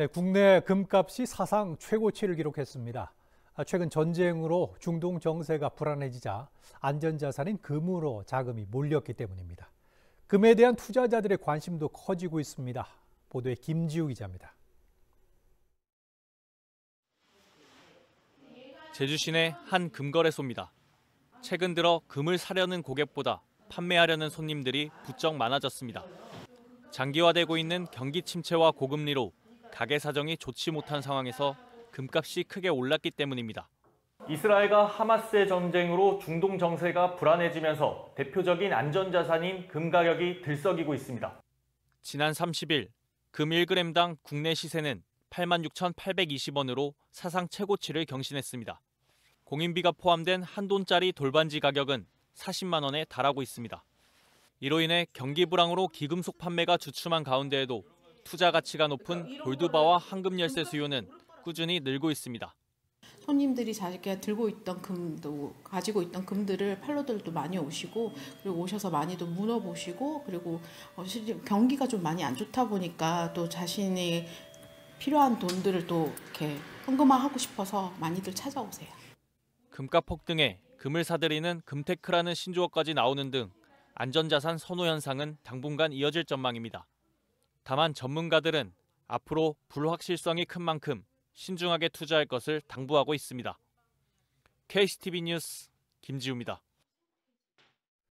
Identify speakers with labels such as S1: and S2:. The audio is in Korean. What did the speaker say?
S1: 네, 국내 금값이 사상 최고치를 기록했습니다. 아, 최근 전쟁으로 중동 정세가 불안해지자 안전자산인 금으로 자금이 몰렸기 때문입니다. 금에 대한 투자자들의 관심도 커지고 있습니다. 보도에 김지우 기자입니다. 제주
S2: 시내 한 금거래소입니다. 최근 들어 금을 사려는 고객보다 판매하려는 손님들이 부쩍 많아졌습니다. 장기화되고 있는 경기 침체와 고금리로 가계 사정이 좋지 못한 상황에서 금값이 크게 올랐기 때문입니다. 이스라엘과 하마스의 전쟁으로 중동 정세가 불안해지면서 대표적인 안전자산인 금 가격이 들썩이고 있습니다. 지난 30일 금 1g당 국내 시세는 86,820원으로 사상 최고치를 경신했습니다. 공인비가 포함된 한 돈짜리 돌반지 가격은 40만 원에 달하고 있습니다. 이로 인해 경기 불황으로 기금속 판매가 주춤한 가운데에도 투자 가치가 높은 골드바와 황금 열쇠 수요는 꾸준히 늘고 있습니다.
S3: 손님들이 자기가 들고 있던 금도 가지고 있던 금들을 팔로들도 많이 오시고 그리고 오셔서 많이도 물어보시고 그리고 어, 경기가 좀 많이 안 좋다 보니까 또 자신이 필요한 돈들을 또 이렇게 현금화하고 싶어서 많이들 찾아오세요.
S2: 금값 폭등에 금을 사들이는 금테크라는 신조어까지 나오는 등 안전자산 선호 현상은 당분간 이어질 전망입니다. 다만 전문가들은 앞으로 불확실성이 큰 만큼 신중하게 투자할 것을 당부하고 있습니다. KCTV 뉴스 김지우입니다.